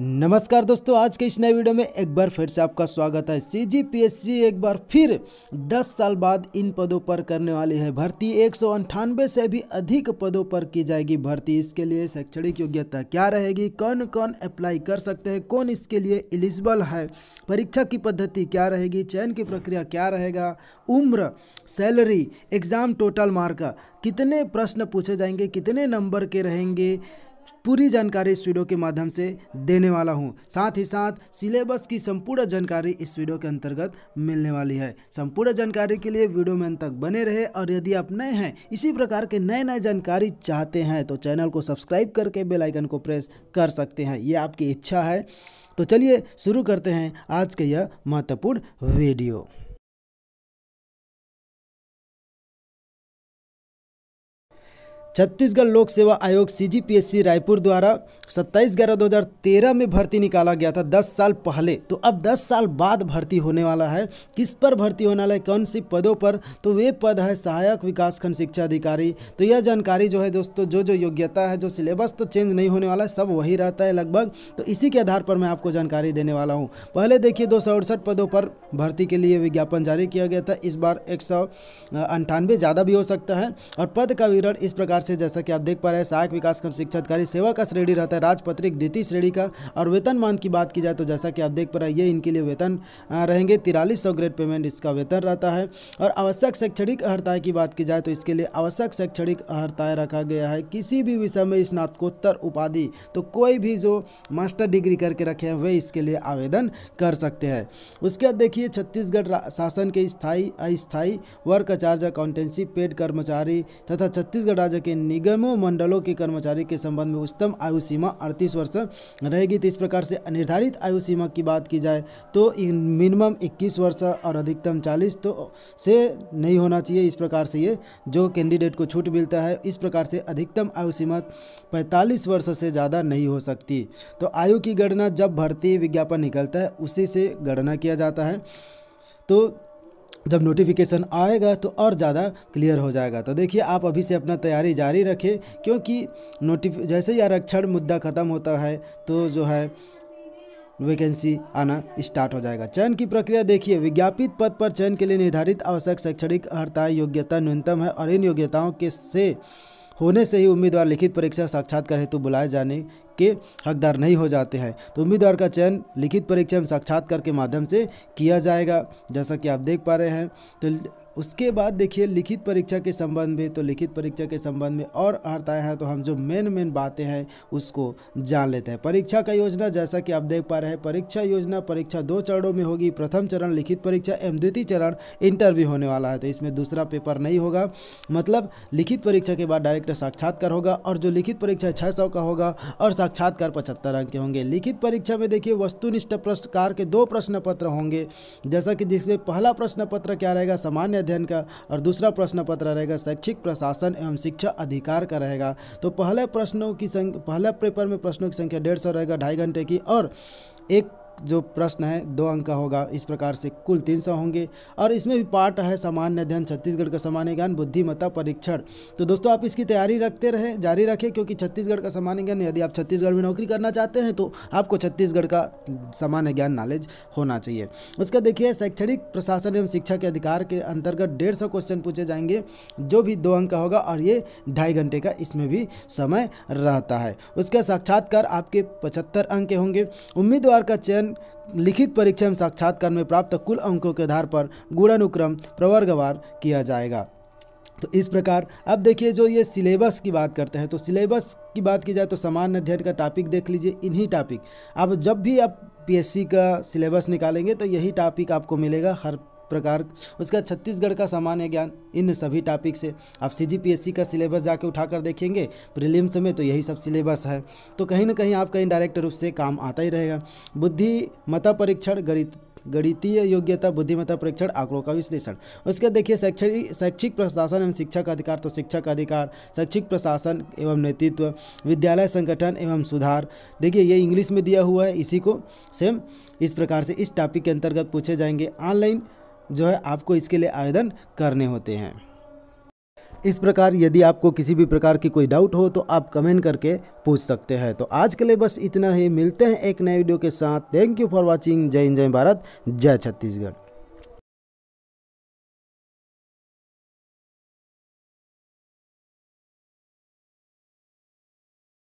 नमस्कार दोस्तों आज के इस नए वीडियो में एक बार फिर से आपका स्वागत है सी जी पी एस सी एक बार फिर 10 साल बाद इन पदों पर करने वाली है भर्ती एक से भी अधिक पदों पर की जाएगी भर्ती इसके लिए शैक्षणिक योग्यता क्या रहेगी कौन कौन अप्लाई कर सकते हैं कौन इसके लिए एलिजिबल है परीक्षा की पद्धति क्या रहेगी चयन की प्रक्रिया क्या रहेगा उम्र सैलरी एग्ज़ाम टोटल मार्क कितने प्रश्न पूछे जाएंगे कितने नंबर के रहेंगे पूरी जानकारी इस वीडियो के माध्यम से देने वाला हूं साथ ही साथ सिलेबस की संपूर्ण जानकारी इस वीडियो के अंतर्गत मिलने वाली है संपूर्ण जानकारी के लिए वीडियो में अंत तक बने रहे और यदि आप नए हैं इसी प्रकार के नए नए जानकारी चाहते हैं तो चैनल को सब्सक्राइब करके बेलाइकन को प्रेस कर सकते हैं ये आपकी इच्छा है तो चलिए शुरू करते हैं आज के यह महत्वपूर्ण वीडियो छत्तीसगढ़ लोक सेवा आयोग सी रायपुर द्वारा 27 ग्यारह 2013 में भर्ती निकाला गया था 10 साल पहले तो अब 10 साल बाद भर्ती होने वाला है किस पर भर्ती होने वाला है कौन सी पदों पर तो वे पद है सहायक विकासखंड शिक्षा अधिकारी तो यह जानकारी जो है दोस्तों जो जो योग्यता है जो सिलेबस तो चेंज नहीं होने वाला है सब वही रहता है लगभग तो इसी के आधार पर मैं आपको जानकारी देने वाला हूँ पहले देखिए दो पदों पर भर्ती के लिए विज्ञापन जारी किया गया था इस बार एक ज़्यादा भी हो सकता है और पद का विवरण इस प्रकार से जैसा कि आप देख पा रहे हैं सहायक विकास खंड शिक्षा अधिकारी सेवा का श्रेणी रहता है राजपत्रिक द्वितीय श्रेणी का और वेतन मान की बात की जाए तो जैसा कि आप देख पा रहे हैं ये इनके लिए वेतन रहेंगे तिरालीस सौ ग्रेड पेमेंट इसका वेतन रहता है और आवश्यक शैक्षणिक अहर्ताएँ की बात की जाए तो इसके लिए आवश्यक शैक्षणिक अहर्ताएँ रखा गया है किसी भी विषय में स्नातकोत्तर उपाधि तो कोई भी जो मास्टर डिग्री करके रखे हैं वे इसके लिए आवेदन कर सकते हैं उसके बाद देखिए छत्तीसगढ़ शासन के स्थायी अस्थायी वर्क चार्ज अकाउंटेंसी पेड कर्मचारी तथा छत्तीसगढ़ राज्य के निगमों मंडलों के कर्मचारी के संबंध में उच्चतम आयु सीमा अड़तीस वर्ष रहेगी तो इस प्रकार से निर्धारित आयु सीमा की बात की जाए तो मिनिमम इक्कीस वर्ष और अधिकतम चालीस तो से नहीं होना चाहिए इस प्रकार से ये जो कैंडिडेट को छूट मिलता है इस प्रकार से अधिकतम आयु सीमा पैंतालीस वर्ष से ज़्यादा नहीं हो सकती तो आयु की गणना जब भर्ती विज्ञापन निकलता है उसी से गणना किया जाता है तो जब नोटिफिकेशन आएगा तो और ज़्यादा क्लियर हो जाएगा तो देखिए आप अभी से अपना तैयारी जारी रखें क्योंकि नोटिफ जैसे ही आरक्षण मुद्दा ख़त्म होता है तो जो है वैकेंसी आना स्टार्ट हो जाएगा चयन की प्रक्रिया देखिए विज्ञापित पद पर चयन के लिए निर्धारित आवश्यक शैक्षणिक अर्थाएँ योग्यता न्यूनतम है और इन योग्यताओं के से होने से ही उम्मीदवार लिखित परीक्षा साक्षात्कार हेतु बुलाए जाने के हकदार नहीं हो जाते हैं तो उम्मीदवार का चयन लिखित परीक्षा में साक्षात्कार के माध्यम से किया जाएगा जैसा कि आप देख पा रहे हैं तो उसके बाद देखिए लिखित परीक्षा के संबंध में तो लिखित परीक्षा के संबंध में और हड़ताएँ हैं तो हम जो मेन मेन बातें हैं उसको जान लेते हैं परीक्षा का योजना जैसा कि आप देख पा रहे हैं परीक्षा योजना परीक्षा दो चरणों में होगी प्रथम चरण लिखित परीक्षा एवं द्वितीय चरण इंटरव्यू होने वाला है तो इसमें दूसरा पेपर नहीं होगा मतलब लिखित परीक्षा के बाद डायरेक्ट साक्षात्कार होगा और जो लिखित परीक्षा छः सौ का होगा और साक्षात्कार पचहत्तर अंक के होंगे लिखित परीक्षा में देखिए वस्तुनिष्ठ प्रश्नकार के दो प्रश्न पत्र होंगे जैसा कि जिसमें पहला प्रश्न पत्र क्या रहेगा सामान्य अध्ययन का और दूसरा प्रश्न पत्र रहेगा शैक्षिक प्रशासन एवं शिक्षा अधिकार का रहेगा तो पहले प्रश्नों की संख्या पहले पेपर में प्रश्नों की संख्या डेढ़ सौ रहेगा ढाई घंटे की और एक जो प्रश्न है दो अंक का होगा इस प्रकार से कुल तीन सौ होंगे और इसमें भी पार्ट है सामान्य अध्ययन छत्तीसगढ़ का सामान्य ज्ञान बुद्धिमत्ता परीक्षण तो दोस्तों आप इसकी तैयारी रखते रहें जारी रखें क्योंकि छत्तीसगढ़ का सामान्य ज्ञान यदि आप छत्तीसगढ़ में नौकरी करना चाहते हैं तो आपको छत्तीसगढ़ का सामान्य ज्ञान नॉलेज होना चाहिए उसका देखिए शैक्षणिक प्रशासन एवं शिक्षा के अधिकार के अंतर्गत डेढ़ सौ क्वेश्चन पूछे जाएंगे जो भी दो अंक का होगा और ये ढाई घंटे का इसमें भी समय रहता है उसका साक्षात्कार आपके पचहत्तर अंक होंगे उम्मीदवार का चयन अध्ययन लिखित परीक्षा में साक्षात्कार में प्राप्त कुल अंकों के आधार पर गुणानुक्रम प्रवर्गवार किया जाएगा तो इस प्रकार अब देखिए जो ये सिलेबस की बात करते हैं तो सिलेबस की बात की जाए तो सामान्य अध्ययन का टॉपिक देख लीजिए इन्हीं टॉपिक अब जब भी आप पीएससी का सिलेबस निकालेंगे तो यही टॉपिक आपको मिलेगा हर प्रकार उसका छत्तीसगढ़ का सामान्य ज्ञान इन सभी टॉपिक से आप सी जी का सिलेबस जाके उठा कर देखेंगे प्रिलिम्स में तो यही सब सिलेबस है तो कहीं ना कहीं आपका इनडायरेक्ट रूप से काम आता ही रहेगा बुद्धिमता परीक्षण गणित गणितीय योग्यता बुद्धिमत्ता परीक्षण आंकड़ों का विश्लेषण उसके देखिए शैक्षणिक शैक्षिक प्रशासन एवं शिक्षा का अधिकार तो शिक्षा का अधिकार शैक्षिक प्रशासन एवं नेतृत्व विद्यालय संगठन एवं सुधार देखिए ये इंग्लिश में दिया हुआ है इसी को सेम इस प्रकार से इस टॉपिक के अंतर्गत पूछे जाएंगे ऑनलाइन जो है आपको इसके लिए आवेदन करने होते हैं इस प्रकार यदि आपको किसी भी प्रकार की कोई डाउट हो तो आप कमेंट करके पूछ सकते हैं तो आज के लिए बस इतना ही मिलते हैं एक नए वीडियो के साथ थैंक यू फॉर वॉचिंग जय हिंद जय भारत जय छत्तीसगढ़